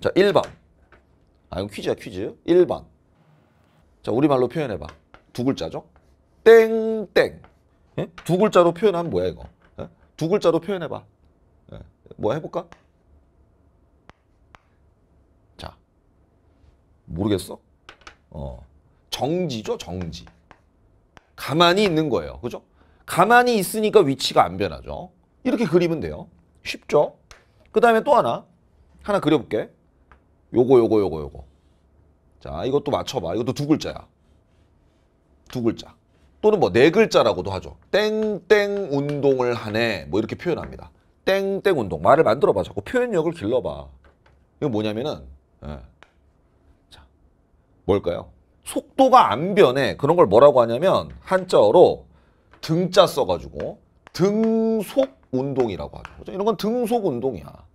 자, 1번. 아, 이건 퀴즈야, 퀴즈. 1번. 자, 우리말로 표현해봐. 두 글자죠? 땡땡. 예? 두 글자로 표현하면 뭐야, 이거? 예? 두 글자로 표현해봐. 예? 뭐 해볼까? 자, 모르겠어? 어. 정지죠, 정지. 가만히 있는 거예요. 그죠? 가만히 있으니까 위치가 안 변하죠. 이렇게 그리면 돼요. 쉽죠? 그 다음에 또 하나. 하나 그려볼게. 요거 요거 요거 요거 자 이것도 맞춰봐 이것도 두 글자야 두 글자 또는 뭐 네 글자라고도 하죠 땡땡 운동을 하네 뭐 이렇게 표현합니다 땡땡 운동 말을 만들어봐 자꾸 표현력을 길러봐 이거 뭐냐면은 예. 자 뭘까요 속도가 안 변해 그런 걸 뭐라고 하냐면 한자어로 등자 써가지고 등속 운동이라고 하죠 이런 건 등속 운동이야